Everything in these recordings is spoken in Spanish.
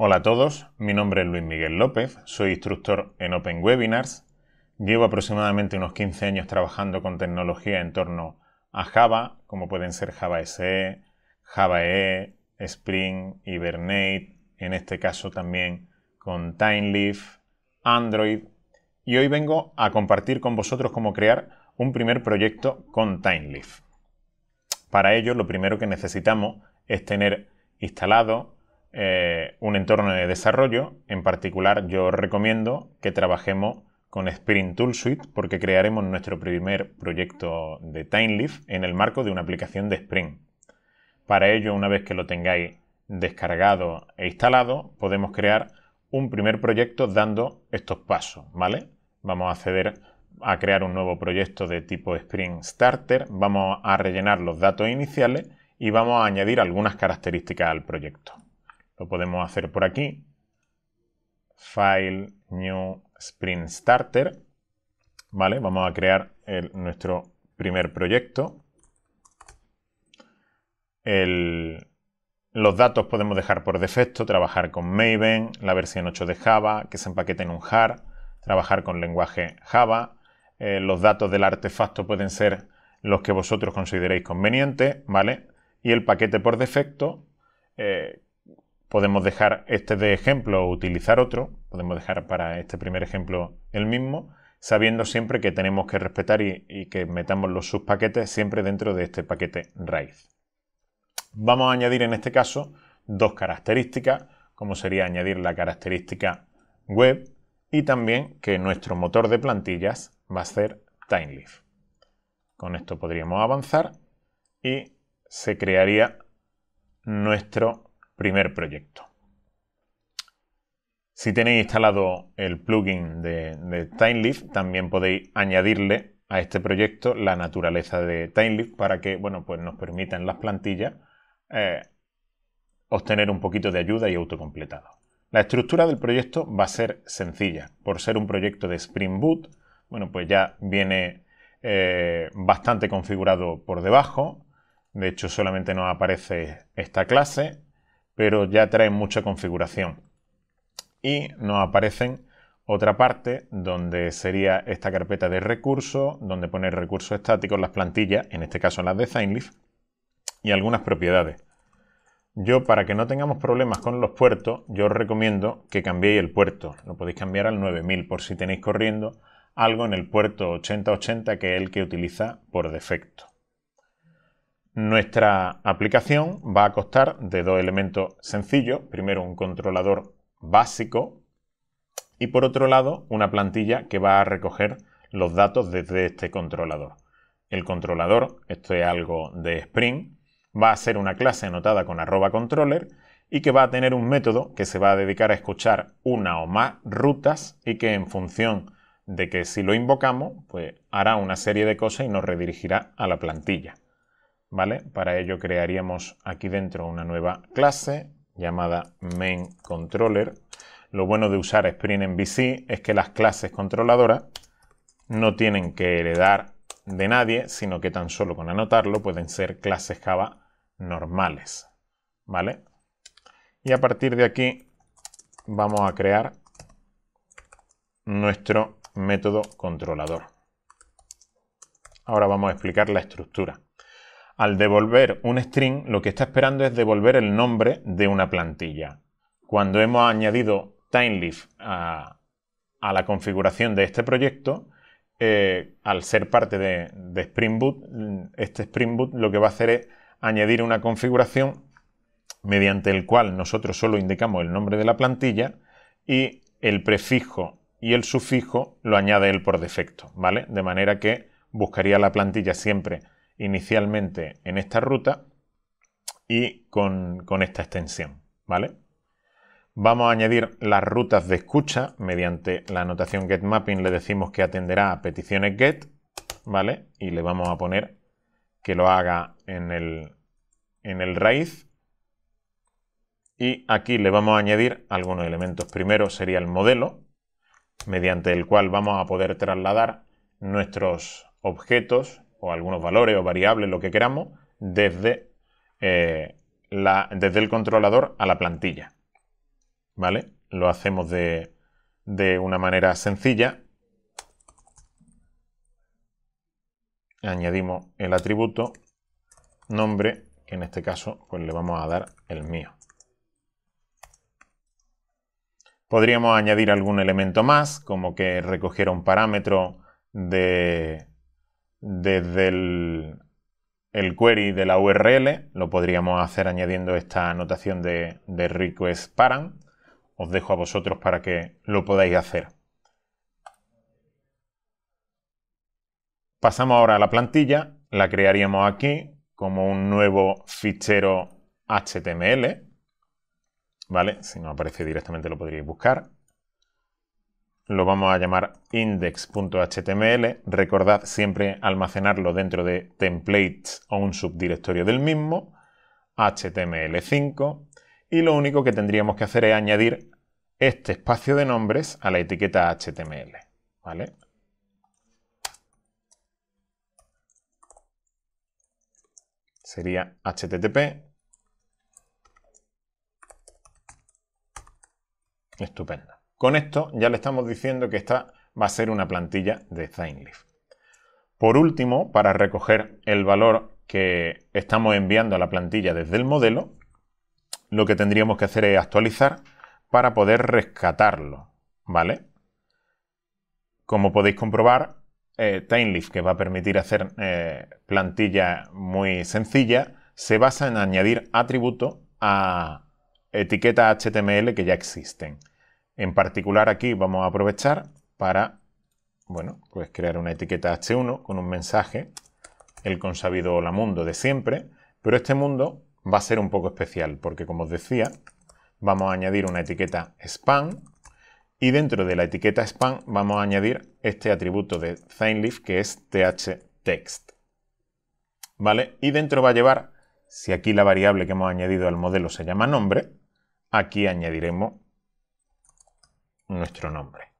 Hola a todos, mi nombre es Luis Miguel López, soy instructor en Open Webinars, llevo aproximadamente unos 15 años trabajando con tecnología en torno a Java, como pueden ser Java SE, Java EE, Spring, Hibernate, en este caso también con TimeLeaf, Android, y hoy vengo a compartir con vosotros cómo crear un primer proyecto con TimeLeaf. Para ello, lo primero que necesitamos es tener instalado eh, un entorno de desarrollo. En particular, yo recomiendo que trabajemos con Spring Tool Suite porque crearemos nuestro primer proyecto de TimeLeaf en el marco de una aplicación de Spring. Para ello, una vez que lo tengáis descargado e instalado, podemos crear un primer proyecto dando estos pasos, ¿vale? Vamos a acceder a crear un nuevo proyecto de tipo Spring Starter, vamos a rellenar los datos iniciales y vamos a añadir algunas características al proyecto. Lo podemos hacer por aquí. File, New Spring Starter. ¿Vale? Vamos a crear nuestro primer proyecto. los datos podemos dejar por defecto, trabajar con Maven, la versión 8 de Java, que se empaquete en un jar, trabajar con lenguaje Java. Eh, los datos del artefacto pueden ser los que vosotros consideréis convenientes, ¿vale? Y el paquete por defecto, eh, Podemos dejar este de ejemplo o utilizar otro. Podemos dejar para este primer ejemplo el mismo, sabiendo siempre que tenemos que respetar y, que metamos los subpaquetes siempre dentro de este paquete raíz. Vamos a añadir en este caso dos características, como sería añadir la característica web y también que nuestro motor de plantillas va a ser TimeLeaf. Con esto podríamos avanzar y se crearía nuestro primer proyecto. Si tenéis instalado el plugin de, de también podéis añadirle a este proyecto la naturaleza de TimeLeaf para que bueno, pues nos permitan las plantillas eh, obtener un poquito de ayuda y autocompletado. La estructura del proyecto va a ser sencilla. Por ser un proyecto de Spring Boot, bueno, pues ya viene eh, bastante configurado por debajo. De hecho, solamente nos aparece esta clase pero ya trae mucha configuración. Y nos aparecen otra parte donde sería esta carpeta de recursos, donde poner recursos estáticos, las plantillas, en este caso las de Zainleaf, y algunas propiedades. Yo, para que no tengamos problemas con los puertos, yo os recomiendo que cambiéis el puerto. Lo podéis cambiar al 9000 por si tenéis corriendo algo en el puerto 8080, que es el que utiliza por defecto. Nuestra aplicación va a costar de dos elementos sencillos. Primero, un controlador básico y por otro lado, una plantilla que va a recoger los datos desde este controlador. El controlador, esto es algo de Spring, va a ser una clase anotada con arroba controller y que va a tener un método que se va a dedicar a escuchar una o más rutas y que en función de que si lo invocamos, pues hará una serie de cosas y nos redirigirá a la plantilla. ¿vale? Para ello crearíamos aquí dentro una nueva clase llamada MainController. Lo bueno de usar Spring MVC es que las clases controladoras no tienen que heredar de nadie, sino que tan solo con anotarlo pueden ser clases Java normales, ¿vale? Y a partir de aquí vamos a crear nuestro método controlador. Ahora vamos a explicar la estructura al devolver un string, lo que está esperando es devolver el nombre de una plantilla. Cuando hemos añadido TimeLeaf a, la configuración de este proyecto, eh, al ser parte de, de, Spring Boot, este Spring Boot lo que va a hacer es añadir una configuración mediante el cual nosotros solo indicamos el nombre de la plantilla y el prefijo y el sufijo lo añade él por defecto, ¿vale? De manera que buscaría la plantilla siempre inicialmente en esta ruta y con, esta extensión, ¿vale? Vamos a añadir las rutas de escucha. Mediante la anotación getMapping le decimos que atenderá a peticiones get, ¿vale? Y le vamos a poner que lo haga en el, en el raíz. Y aquí le vamos a añadir algunos elementos. Primero sería el modelo, mediante el cual vamos a poder trasladar nuestros objetos o algunos valores o variables, lo que queramos, desde, eh, desde el controlador a la plantilla. ¿Vale? Lo hacemos de, una manera sencilla. Añadimos el atributo nombre, que en este caso pues, le vamos a dar el mío. Podríamos añadir algún elemento más, como que recogiera un parámetro de, desde el, query de la URL, lo podríamos hacer añadiendo esta anotación de, de request param. Os dejo a vosotros para que lo podáis hacer. Pasamos ahora a la plantilla, la crearíamos aquí como un nuevo fichero HTML, ¿vale? Si no aparece directamente lo podríais buscar lo vamos a llamar index.html. Recordad siempre almacenarlo dentro de templates o un subdirectorio del mismo, HTML5. Y lo único que tendríamos que hacer es añadir este espacio de nombres a la etiqueta HTML. ¿Vale? Sería HTTP. Estupendo. Con esto ya le estamos diciendo que esta va a ser una plantilla de Tailwind. Por último, para recoger el valor que estamos enviando a la plantilla desde el modelo, lo que tendríamos que hacer es actualizar para poder rescatarlo, ¿vale? Como podéis comprobar, eh, que va a permitir hacer plantillas eh, plantilla muy sencilla, se basa en añadir atributos a etiquetas HTML que ya existen. En particular aquí vamos a aprovechar para, bueno, pues crear una etiqueta H1 con un mensaje, el consabido hola mundo de siempre, pero este mundo va a ser un poco especial porque como os decía, vamos a añadir una etiqueta spam y dentro de la etiqueta spam vamos a añadir este atributo de Zainleaf que es THText. ¿Vale? Y dentro va a llevar, si aquí la variable que hemos añadido al modelo se llama nombre, aquí añadiremos nuestro nombre.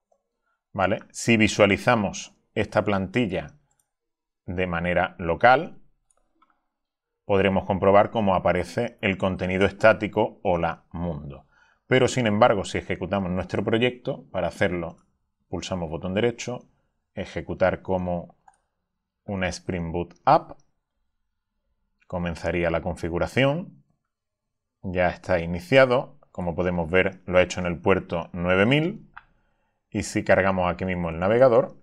¿Vale? Si visualizamos esta plantilla de manera local, podremos comprobar cómo aparece el contenido estático hola mundo. Pero sin embargo, si ejecutamos nuestro proyecto, para hacerlo pulsamos botón derecho, ejecutar como una Spring Boot App, comenzaría la configuración, ya está iniciado, como podemos ver, lo ha hecho en el puerto 9000. Y si cargamos aquí mismo el navegador,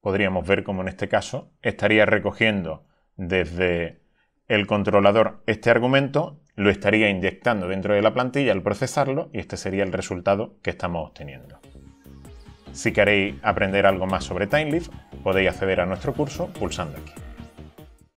podríamos ver como en este caso estaría recogiendo desde el controlador este argumento, lo estaría inyectando dentro de la plantilla al procesarlo y este sería el resultado que estamos obteniendo. Si queréis aprender algo más sobre TimeLeaf, podéis acceder a nuestro curso pulsando aquí.